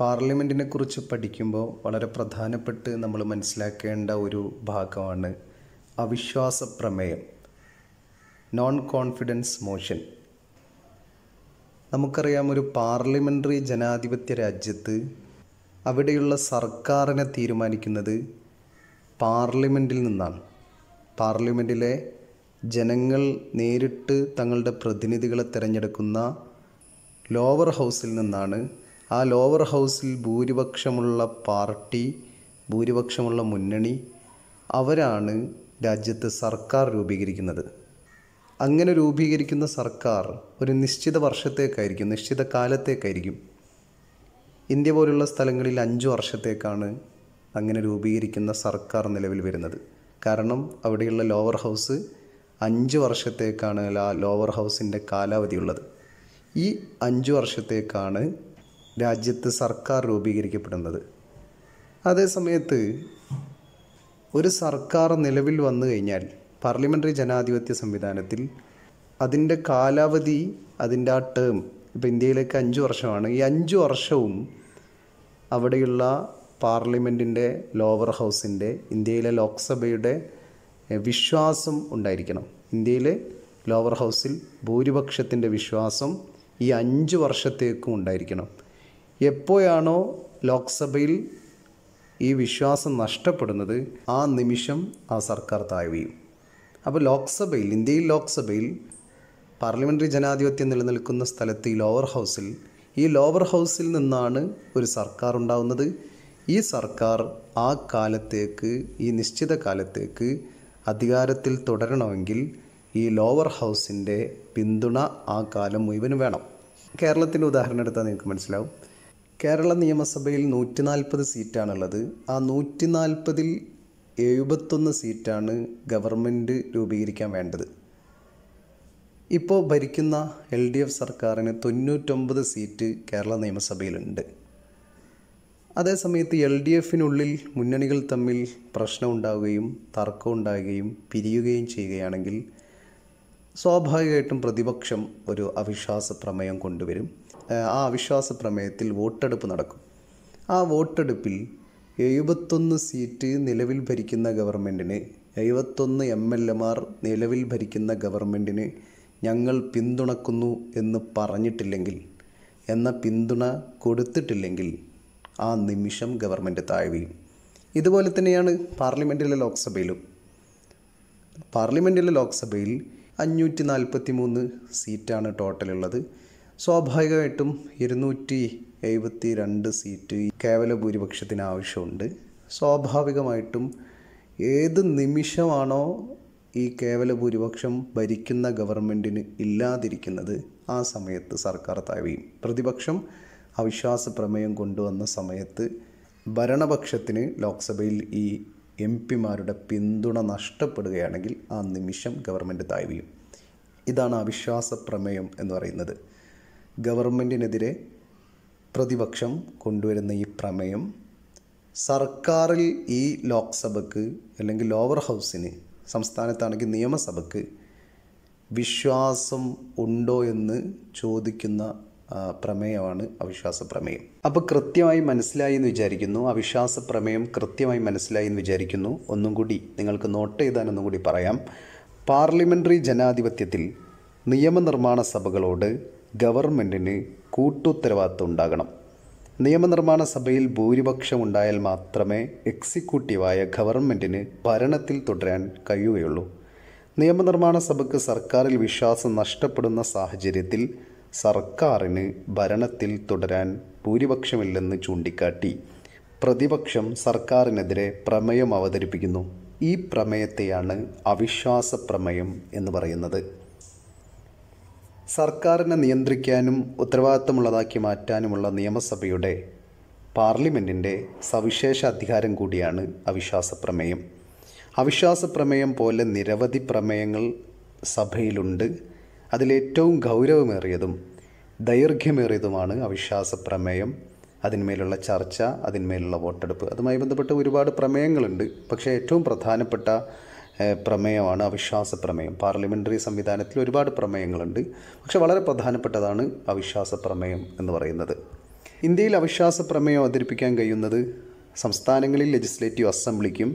പാർലമെൻറ്റിനെ കുറിച്ച് പഠിക്കുമ്പോൾ വളരെ പ്രധാനപ്പെട്ട് നമ്മൾ മനസ്സിലാക്കേണ്ട ഒരു ഭാഗമാണ് അവിശ്വാസ പ്രമേയം നോൺ കോൺഫിഡൻസ് മോഷൻ നമുക്കറിയാം ഒരു പാർലമെൻ്ററി ജനാധിപത്യ രാജ്യത്ത് അവിടെയുള്ള സർക്കാരിനെ തീരുമാനിക്കുന്നത് പാർലമെൻറ്റിൽ നിന്നാണ് പാർലമെൻറ്റിലെ ജനങ്ങൾ നേരിട്ട് തങ്ങളുടെ പ്രതിനിധികളെ തിരഞ്ഞെടുക്കുന്ന ലോവർ ഹൗസിൽ നിന്നാണ് ആ ലോവർ ഹൗസിൽ ഭൂരിപക്ഷമുള്ള പാർട്ടി ഭൂരിപക്ഷമുള്ള മുന്നണി അവരാണ് രാജ്യത്ത് സർക്കാർ രൂപീകരിക്കുന്നത് അങ്ങനെ രൂപീകരിക്കുന്ന സർക്കാർ ഒരു നിശ്ചിത വർഷത്തേക്കായിരിക്കും നിശ്ചിത കാലത്തേക്കായിരിക്കും ഇന്ത്യ പോലുള്ള സ്ഥലങ്ങളിൽ അഞ്ച് വർഷത്തേക്കാണ് അങ്ങനെ രൂപീകരിക്കുന്ന സർക്കാർ നിലവിൽ വരുന്നത് കാരണം അവിടെയുള്ള ലോവർ ഹൗസ് അഞ്ച് വർഷത്തേക്കാണ് ആ ലോവർ ഹൗസിൻ്റെ കാലാവധിയുള്ളത് ഈ അഞ്ച് വർഷത്തേക്കാണ് രാജ്യത്ത് സർക്കാർ രൂപീകരിക്കപ്പെടുന്നത് അതേസമയത്ത് ഒരു സർക്കാർ നിലവിൽ വന്നു കഴിഞ്ഞാൽ പാർലമെൻ്ററി ജനാധിപത്യ സംവിധാനത്തിൽ അതിൻ്റെ കാലാവധി അതിൻ്റെ ആ ടേം ഇപ്പോൾ ഇന്ത്യയിലേക്ക് അഞ്ച് വർഷമാണ് ഈ അഞ്ച് വർഷവും അവിടെയുള്ള പാർലമെൻറ്റിൻ്റെ ലോവർ ഹൗസിൻ്റെ ഇന്ത്യയിലെ ലോക്സഭയുടെ വിശ്വാസം ഉണ്ടായിരിക്കണം ഇന്ത്യയിലെ ലോവർ ഹൗസിൽ ഭൂരിപക്ഷത്തിൻ്റെ വിശ്വാസം ഈ അഞ്ച് വർഷത്തേക്കും ഉണ്ടായിരിക്കണം എപ്പോഴാണോ ലോക്സഭയിൽ ഈ വിശ്വാസം നഷ്ടപ്പെടുന്നത് ആ നിമിഷം ആ സർക്കാർ താഴ്വയും അപ്പോൾ ലോക്സഭയിൽ ഇന്ത്യയിൽ ലോക്സഭയിൽ പാർലമെൻ്ററി ജനാധിപത്യം നിലനിൽക്കുന്ന സ്ഥലത്ത് ഈ ലോവർ ഹൗസിൽ ഈ ലോവർ ഹൗസിൽ നിന്നാണ് ഒരു സർക്കാർ ഉണ്ടാകുന്നത് ഈ സർക്കാർ ആ കാലത്തേക്ക് ഈ നിശ്ചിത കാലത്തേക്ക് അധികാരത്തിൽ തുടരണമെങ്കിൽ ഈ ലോവർ ഹൗസിൻ്റെ പിന്തുണ ആ കാലം മുഴുവനും വേണം കേരളത്തിൻ്റെ ഉദാഹരണം എടുത്താൽ നിങ്ങൾക്ക് മനസ്സിലാവും കേരള നിയമസഭയിൽ നൂറ്റി നാൽപ്പത് സീറ്റാണുള്ളത് ആ നൂറ്റി നാൽപ്പതിൽ എഴുപത്തൊന്ന് സീറ്റാണ് ഗവൺമെൻറ് രൂപീകരിക്കാൻ വേണ്ടത് ഇപ്പോൾ ഭരിക്കുന്ന എൽ ഡി എഫ് സർക്കാരിന് തൊണ്ണൂറ്റൊമ്പത് സീറ്റ് കേരള നിയമസഭയിലുണ്ട് അതേസമയത്ത് എൽ ഡി എഫിനുള്ളിൽ മുന്നണികൾ തമ്മിൽ പ്രശ്നമുണ്ടാവുകയും തർക്കമുണ്ടാവുകയും പിരിയുകയും ചെയ്യുകയാണെങ്കിൽ സ്വാഭാവികമായിട്ടും പ്രതിപക്ഷം ഒരു അവിശ്വാസ പ്രമേയം കൊണ്ടുവരും ആ അവിശ്വാസ പ്രമേയത്തിൽ വോട്ടെടുപ്പ് നടക്കും ആ വോട്ടെടുപ്പിൽ എഴുപത്തൊന്ന് സീറ്റ് നിലവിൽ ഭരിക്കുന്ന ഗവൺമെൻറ്റിന് എഴുപത്തൊന്ന് എം എൽ എമാർ നിലവിൽ ഭരിക്കുന്ന ഗവൺമെൻറ്റിന് ഞങ്ങൾ പിന്തുണക്കുന്നു എന്ന് പറഞ്ഞിട്ടില്ലെങ്കിൽ എന്ന പിന്തുണ കൊടുത്തിട്ടില്ലെങ്കിൽ ആ നിമിഷം ഗവൺമെൻറ് താഴ്വീയും ഇതുപോലെ തന്നെയാണ് പാർലമെൻറ്റിലെ ലോക്സഭയിലും പാർലമെൻറ്റിലെ ലോക്സഭയിൽ അഞ്ഞൂറ്റി നാൽപ്പത്തി മൂന്ന് സീറ്റാണ് ടോട്ടലുള്ളത് സ്വാഭാവികമായിട്ടും ഇരുന്നൂറ്റി എഴുപത്തി രണ്ട് സീറ്റ് കേവല ഭൂരിപക്ഷത്തിന് ആവശ്യമുണ്ട് സ്വാഭാവികമായിട്ടും ഏത് നിമിഷമാണോ ഈ കേവല ഭൂരിപക്ഷം ഭരിക്കുന്ന ഗവൺമെൻറ്റിന് ഇല്ലാതിരിക്കുന്നത് ആ സമയത്ത് സർക്കാർ താഴ്വയും പ്രതിപക്ഷം അവിശ്വാസ പ്രമേയം കൊണ്ടുവന്ന സമയത്ത് ഭരണപക്ഷത്തിന് ലോക്സഭയിൽ ഈ എം പിമാരുടെ പിന്തുണ നഷ്ടപ്പെടുകയാണെങ്കിൽ ആ നിമിഷം ഗവൺമെൻറ് താഴ്വയും ഇതാണ് അവിശ്വാസ പ്രമേയം എന്ന് പറയുന്നത് ഗവൺമെൻറ്റിനെതിരെ പ്രതിപക്ഷം കൊണ്ടുവരുന്ന ഈ പ്രമേയം സർക്കാരിൽ ഈ ലോക്സഭയ്ക്ക് അല്ലെങ്കിൽ ലോവർ ഹൗസിന് സംസ്ഥാനത്താണെങ്കിൽ നിയമസഭയ്ക്ക് വിശ്വാസം ഉണ്ടോ എന്ന് ചോദിക്കുന്ന പ്രമേയമാണ് അവിശ്വാസ പ്രമേയം അപ്പോൾ കൃത്യമായി മനസ്സിലായി എന്ന് വിചാരിക്കുന്നു അവിശ്വാസ പ്രമേയം കൃത്യമായി മനസ്സിലായി എന്ന് വിചാരിക്കുന്നു ഒന്നും കൂടി നിങ്ങൾക്ക് നോട്ട് ചെയ്താൽ ഒന്നും കൂടി പറയാം പാർലമെൻ്ററി ജനാധിപത്യത്തിൽ നിയമനിർമ്മാണ സഭകളോട് ഗവൺമെൻറ്റിന് കൂട്ടുത്തരവാദിത്വം ഉണ്ടാകണം നിയമനിർമ്മാണ സഭയിൽ ഭൂരിപക്ഷം ഉണ്ടായാൽ മാത്രമേ എക്സിക്യൂട്ടീവായ ഗവൺമെൻറ്റിന് ഭരണത്തിൽ തുടരാൻ കഴിയുകയുള്ളൂ നിയമനിർമ്മാണ സഭയ്ക്ക് സർക്കാരിൽ വിശ്വാസം നഷ്ടപ്പെടുന്ന സാഹചര്യത്തിൽ സർക്കാരിന് ഭരണത്തിൽ തുടരാൻ ഭൂരിപക്ഷമില്ലെന്ന് ചൂണ്ടിക്കാട്ടി പ്രതിപക്ഷം സർക്കാരിനെതിരെ പ്രമേയം അവതരിപ്പിക്കുന്നു ഈ പ്രമേയത്തെയാണ് അവിശ്വാസ പ്രമേയം എന്ന് പറയുന്നത് സർക്കാരിനെ നിയന്ത്രിക്കാനും ഉത്തരവാദിത്തമുള്ളതാക്കി മാറ്റാനുമുള്ള നിയമസഭയുടെ പാർലമെൻറ്റിൻ്റെ സവിശേഷ അധികാരം കൂടിയാണ് അവിശ്വാസ പ്രമേയം അവിശ്വാസ പ്രമേയം പോലെ നിരവധി പ്രമേയങ്ങൾ സഭയിലുണ്ട് അതിലേറ്റവും ഗൗരവമേറിയതും ദൈർഘ്യമേറിയതുമാണ് അവിശ്വാസ പ്രമേയം അതിന്മേലുള്ള ചർച്ച അതിന്മേലുള്ള വോട്ടെടുപ്പ് അതുമായി ബന്ധപ്പെട്ട് ഒരുപാട് പ്രമേയങ്ങളുണ്ട് പക്ഷേ ഏറ്റവും പ്രധാനപ്പെട്ട പ്രമേയമാണ് അവിശ്വാസ പ്രമേയം പാർലമെൻ്ററി സംവിധാനത്തിൽ ഒരുപാട് പ്രമേയങ്ങളുണ്ട് പക്ഷെ വളരെ പ്രധാനപ്പെട്ടതാണ് അവിശ്വാസ പ്രമേയം എന്ന് പറയുന്നത് ഇന്ത്യയിൽ അവിശ്വാസ പ്രമേയം അവതരിപ്പിക്കാൻ കഴിയുന്നത് സംസ്ഥാനങ്ങളിൽ ലെജിസ്ലേറ്റീവ് അസംബ്ലിക്കും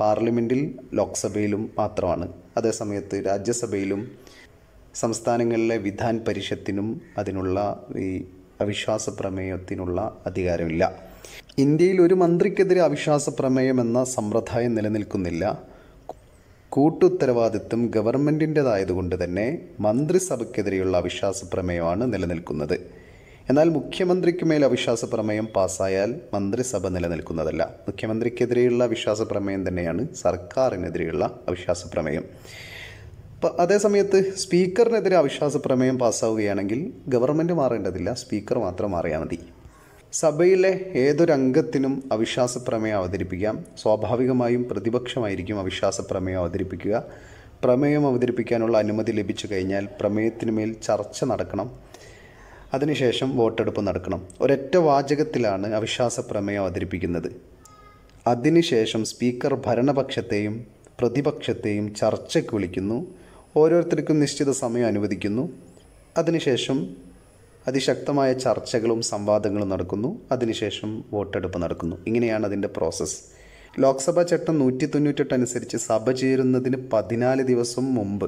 പാർലമെൻറ്റിൽ ലോക്സഭയിലും മാത്രമാണ് അതേസമയത്ത് രാജ്യസഭയിലും സംസ്ഥാനങ്ങളിലെ വിധാൻ പരിഷത്തിനും അതിനുള്ള ഈ അവിശ്വാസ പ്രമേയത്തിനുള്ള അധികാരമില്ല ഇന്ത്യയിൽ ഒരു മന്ത്രിക്കെതിരെ അവിശ്വാസ പ്രമേയം എന്ന സമ്പ്രദായം നിലനിൽക്കുന്നില്ല കൂട്ടുത്തരവാദിത്വം ഗവൺമെൻറ്റിൻ്റെതായതുകൊണ്ട് തന്നെ മന്ത്രിസഭയ്ക്കെതിരെയുള്ള അവിശ്വാസ പ്രമേയമാണ് നിലനിൽക്കുന്നത് എന്നാൽ മുഖ്യമന്ത്രിക്ക് മേൽ അവിശ്വാസ പ്രമേയം പാസ്സായാൽ മന്ത്രിസഭ നിലനിൽക്കുന്നതല്ല മുഖ്യമന്ത്രിക്കെതിരെയുള്ള അവിശ്വാസ പ്രമേയം തന്നെയാണ് സർക്കാരിനെതിരെയുള്ള അവിശ്വാസ പ്രമേയം അപ്പം അതേസമയത്ത് സ്പീക്കറിനെതിരെ അവിശ്വാസ പ്രമേയം പാസ്സാവുകയാണെങ്കിൽ ഗവൺമെൻറ് മാറേണ്ടതില്ല സ്പീക്കർ മാത്രം മാറിയാൽ മതി സഭയിലെ ഏതൊരംഗത്തിനും അവിശ്വാസ പ്രമേയം അവതരിപ്പിക്കാം സ്വാഭാവികമായും പ്രതിപക്ഷമായിരിക്കും അവിശ്വാസ പ്രമേയം അവതരിപ്പിക്കുക പ്രമേയം അവതരിപ്പിക്കാനുള്ള അനുമതി ലഭിച്ചു കഴിഞ്ഞാൽ പ്രമേയത്തിനുമേൽ ചർച്ച നടക്കണം അതിനുശേഷം വോട്ടെടുപ്പ് നടക്കണം ഒരൊറ്റ വാചകത്തിലാണ് അവിശ്വാസ പ്രമേയം അവതരിപ്പിക്കുന്നത് അതിനുശേഷം സ്പീക്കർ ഭരണപക്ഷത്തെയും പ്രതിപക്ഷത്തെയും ചർച്ചയ്ക്ക് വിളിക്കുന്നു ഓരോരുത്തർക്കും നിശ്ചിത സമയം അനുവദിക്കുന്നു അതിനുശേഷം അതിശക്തമായ ചർച്ചകളും സംവാദങ്ങളും നടക്കുന്നു അതിനുശേഷം വോട്ടെടുപ്പ് നടക്കുന്നു ഇങ്ങനെയാണ് അതിൻ്റെ പ്രോസസ്സ് ലോക്സഭാ ചട്ടം നൂറ്റി തൊണ്ണൂറ്റെട്ട് അനുസരിച്ച് സഭ ചേരുന്നതിന് പതിനാല് ദിവസം മുമ്പ്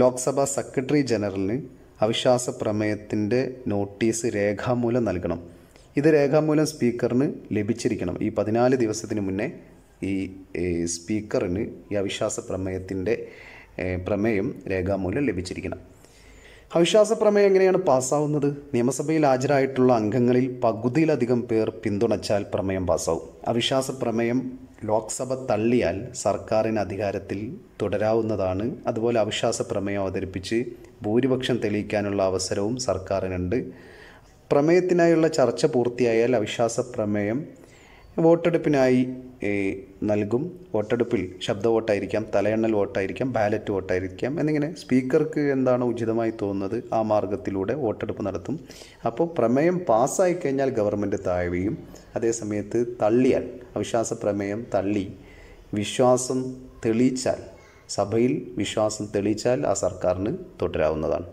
ലോക്സഭാ സെക്രട്ടറി ജനറലിന് അവിശ്വാസ പ്രമേയത്തിൻ്റെ നോട്ടീസ് രേഖാമൂലം നൽകണം ഇത് രേഖാമൂലം സ്പീക്കറിന് ലഭിച്ചിരിക്കണം ഈ പതിനാല് ദിവസത്തിന് മുന്നേ ഈ സ്പീക്കറിന് ഈ അവിശ്വാസ പ്രമേയത്തിൻ്റെ പ്രമേയം രേഖാമൂലം ലഭിച്ചിരിക്കണം അവിശ്വാസ പ്രമേയം എങ്ങനെയാണ് പാസ്സാവുന്നത് നിയമസഭയിൽ ഹാജരായിട്ടുള്ള അംഗങ്ങളിൽ പകുതിയിലധികം പേർ പിന്തുണച്ചാൽ പ്രമേയം പാസ്സാവും അവിശ്വാസ പ്രമേയം ലോക്സഭ തള്ളിയാൽ സർക്കാരിന് അധികാരത്തിൽ തുടരാവുന്നതാണ് അതുപോലെ അവിശ്വാസ പ്രമേയം അവതരിപ്പിച്ച് ഭൂരിപക്ഷം തെളിയിക്കാനുള്ള അവസരവും സർക്കാരിനുണ്ട് പ്രമേയത്തിനായുള്ള ചർച്ച പൂർത്തിയായാൽ അവിശ്വാസ പ്രമേയം വോട്ടെടുപ്പിനായി നൽകും വോട്ടെടുപ്പിൽ ശബ്ദ വോട്ടായിരിക്കാം തലയെണ്ണൽ വോട്ടായിരിക്കാം ബാലറ്റ് വോട്ടായിരിക്കാം എന്നിങ്ങനെ സ്പീക്കർക്ക് എന്താണ് ഉചിതമായി തോന്നുന്നത് ആ മാർഗത്തിലൂടെ വോട്ടെടുപ്പ് നടത്തും അപ്പോൾ പ്രമേയം പാസ്സായി കഴിഞ്ഞാൽ ഗവൺമെൻറ് താഴെയും അതേസമയത്ത് തള്ളിയാൽ അവിശ്വാസ പ്രമേയം തള്ളി വിശ്വാസം തെളിയിച്ചാൽ സഭയിൽ വിശ്വാസം തെളിയിച്ചാൽ ആ സർക്കാരിന് തുടരാവുന്നതാണ്